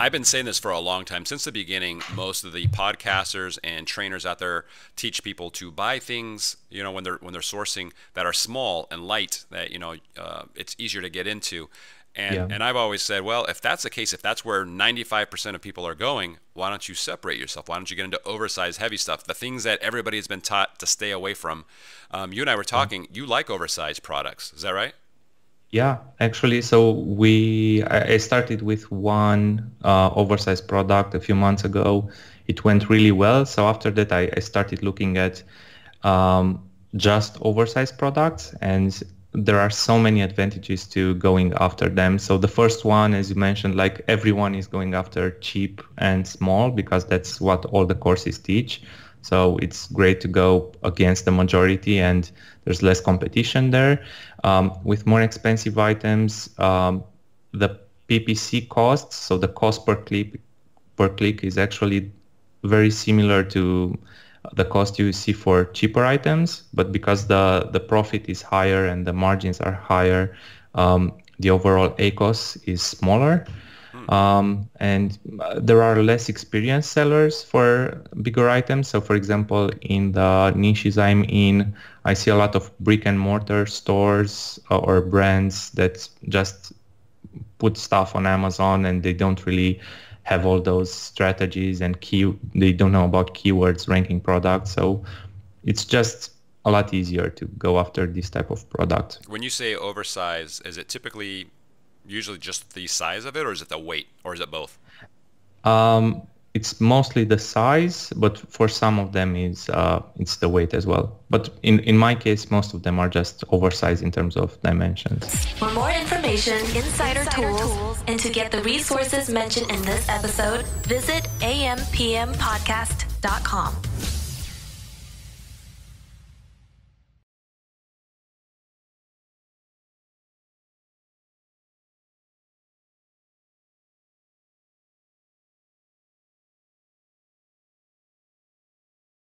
I've been saying this for a long time since the beginning. Most of the podcasters and trainers out there teach people to buy things, you know, when they're when they're sourcing that are small and light, that you know, uh, it's easier to get into. And yeah. and I've always said, well, if that's the case, if that's where 95% of people are going, why don't you separate yourself? Why don't you get into oversized heavy stuff, the things that everybody has been taught to stay away from? Um, you and I were talking. You like oversized products, is that right? Yeah, actually, so we I started with one uh, oversized product a few months ago. It went really well. So after that, I, I started looking at um, just oversized products, and there are so many advantages to going after them. So the first one, as you mentioned, like everyone is going after cheap and small because that's what all the courses teach. So it's great to go against the majority and there's less competition there. Um, with more expensive items, um, the PPC costs, so the cost per click, per click is actually very similar to the cost you see for cheaper items, but because the, the profit is higher and the margins are higher, um, the overall ACOS is smaller. Um, and uh, there are less experienced sellers for bigger items. So for example, in the niches I'm in, I see a lot of brick and mortar stores uh, or brands that just put stuff on Amazon and they don't really have all those strategies and key they don't know about keywords ranking products so it's just a lot easier to go after this type of product when you say oversize is it typically usually just the size of it, or is it the weight, or is it both? Um, it's mostly the size, but for some of them, it's uh, it's the weight as well. But in in my case, most of them are just oversized in terms of dimensions. For more information, insider, insider tools, tools, and to get the resources mentioned in this episode, visit ampmpodcast.com.